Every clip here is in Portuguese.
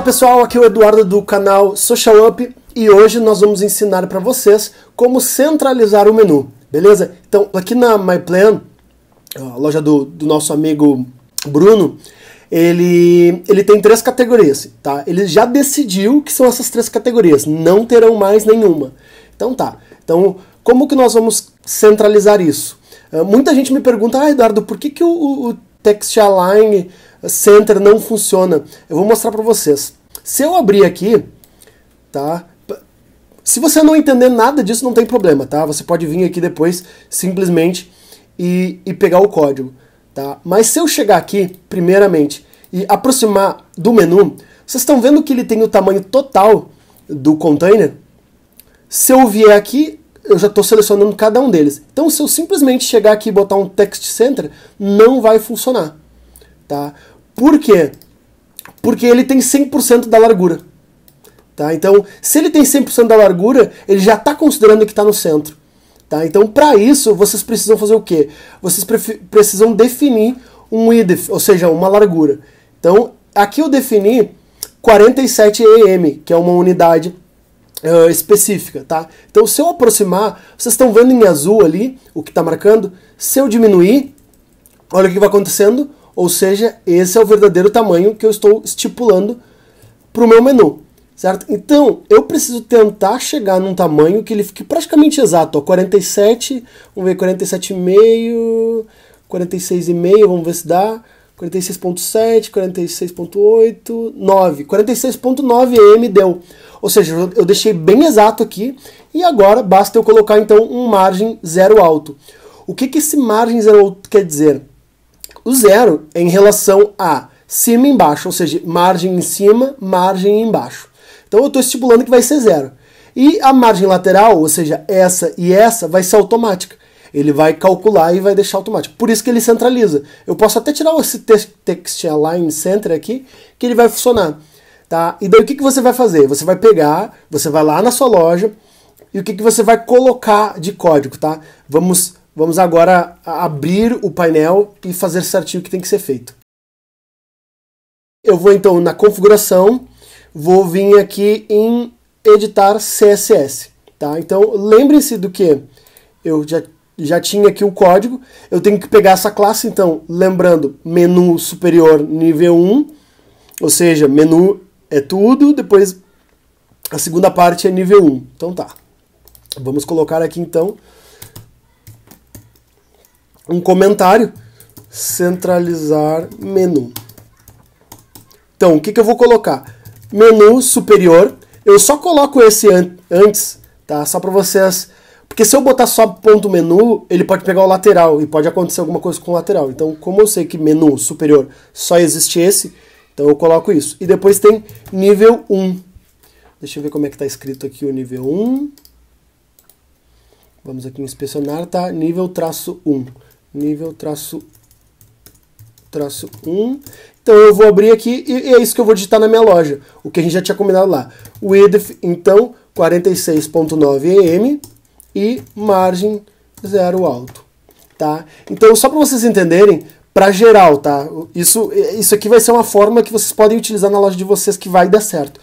Olá pessoal, aqui é o Eduardo do canal Social Up e hoje nós vamos ensinar para vocês como centralizar o menu, beleza? Então, aqui na MyPlan, a loja do, do nosso amigo Bruno, ele, ele tem três categorias, tá? Ele já decidiu que são essas três categorias, não terão mais nenhuma. Então tá, então como que nós vamos centralizar isso? Uh, muita gente me pergunta, ah Eduardo, por que, que o, o, o text align Center não funciona. Eu vou mostrar para vocês. Se eu abrir aqui, tá? Se você não entender nada disso, não tem problema, tá? Você pode vir aqui depois simplesmente e, e pegar o código, tá? Mas se eu chegar aqui, primeiramente, e aproximar do menu, vocês estão vendo que ele tem o tamanho total do container? Se eu vier aqui, eu já estou selecionando cada um deles. Então, se eu simplesmente chegar aqui e botar um text center, não vai funcionar. Tá? Por quê? Porque ele tem 100% da largura. Tá? Então, se ele tem 100% da largura, ele já está considerando que está no centro. Tá? Então, para isso, vocês precisam fazer o quê? Vocês precisam definir um IDEF, ou seja, uma largura. Então, aqui eu defini 47 EM, que é uma unidade uh, específica, tá? Então, se eu aproximar, vocês estão vendo em azul ali o que está marcando. Se eu diminuir, olha o que vai acontecendo. Ou seja, esse é o verdadeiro tamanho que eu estou estipulando para o meu menu, certo? Então, eu preciso tentar chegar num tamanho que ele fique praticamente exato, ó, 47, vamos ver, 47,5, 46,5, vamos ver se dá, 46.7, 46.8, 9. 46.9 M deu. Ou seja, eu deixei bem exato aqui e agora basta eu colocar então um margem zero alto. O que, que esse margem zero alto quer dizer? O zero é em relação a cima e embaixo, ou seja, margem em cima, margem embaixo. Então eu estou estipulando que vai ser zero. E a margem lateral, ou seja, essa e essa, vai ser automática. Ele vai calcular e vai deixar automático. Por isso que ele centraliza. Eu posso até tirar esse text align center aqui, que ele vai funcionar. Tá? E daí o que, que você vai fazer? Você vai pegar, você vai lá na sua loja, e o que, que você vai colocar de código, tá? Vamos Vamos agora abrir o painel e fazer certinho o que tem que ser feito. Eu vou então na configuração, vou vir aqui em editar CSS. Tá? Então lembrem-se do que eu já, já tinha aqui o código, eu tenho que pegar essa classe, então lembrando, menu superior nível 1, ou seja, menu é tudo, depois a segunda parte é nível 1. Então tá, vamos colocar aqui então um comentário, centralizar menu. Então, o que, que eu vou colocar? Menu superior, eu só coloco esse an antes, tá? Só para vocês... Porque se eu botar só ponto menu, ele pode pegar o lateral e pode acontecer alguma coisa com o lateral. Então, como eu sei que menu superior só existe esse, então eu coloco isso. E depois tem nível 1. Deixa eu ver como é que está escrito aqui o nível 1. Vamos aqui inspecionar, tá? Nível traço 1 nível traço traço 1. Então eu vou abrir aqui e, é isso que eu vou digitar na minha loja, o que a gente já tinha combinado lá. Width, então, 46.9 em e margem zero alto, tá? Então só para vocês entenderem, para geral, tá? Isso, isso aqui vai ser uma forma que vocês podem utilizar na loja de vocês que vai dar certo.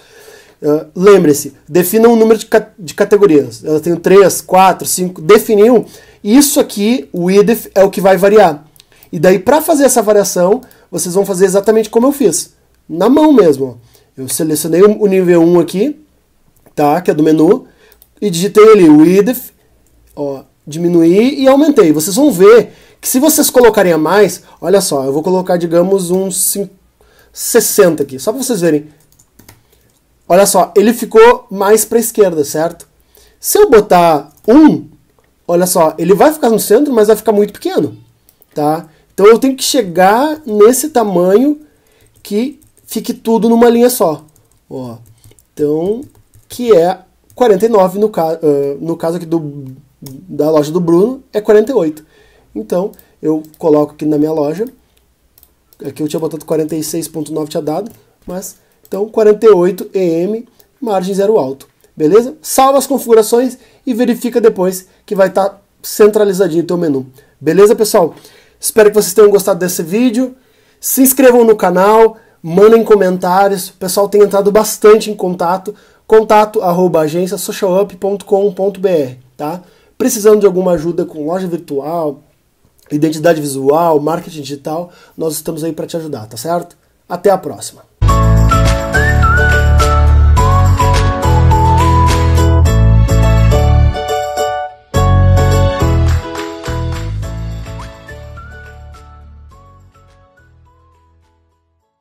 Uh, Lembre-se, defina um número de, ca de categorias. Eu tenho 3, 4, 5. Definiu, isso aqui, o IDEF, é o que vai variar. E daí, para fazer essa variação, vocês vão fazer exatamente como eu fiz, na mão mesmo. Eu selecionei o nível 1 aqui, tá? Que é do menu, e digitei ali o IDEF, ó, diminuí e aumentei. Vocês vão ver que se vocês colocarem a mais, olha só, eu vou colocar, digamos, uns um 60 aqui, só para vocês verem. Olha só, ele ficou mais para a esquerda, certo? Se eu botar 1, olha só, ele vai ficar no centro, mas vai ficar muito pequeno, tá? Então eu tenho que chegar nesse tamanho que fique tudo numa linha só, ó. Então, que é 49 no, ca uh, no caso aqui do, da loja do Bruno, é 48. Então, eu coloco aqui na minha loja, aqui eu tinha botado 46.9, tinha dado, mas, então 48 EM, margem zero alto beleza? Salva as configurações e verifica depois que vai estar tá centralizadinho o teu menu. Beleza, pessoal? Espero que vocês tenham gostado desse vídeo. Se inscrevam no canal, mandem comentários. O pessoal tem entrado bastante em contato. Contato arroba socialup.com.br, tá? Precisando de alguma ajuda com loja virtual, identidade visual, marketing digital, nós estamos aí para te ajudar, tá certo? Até a próxima!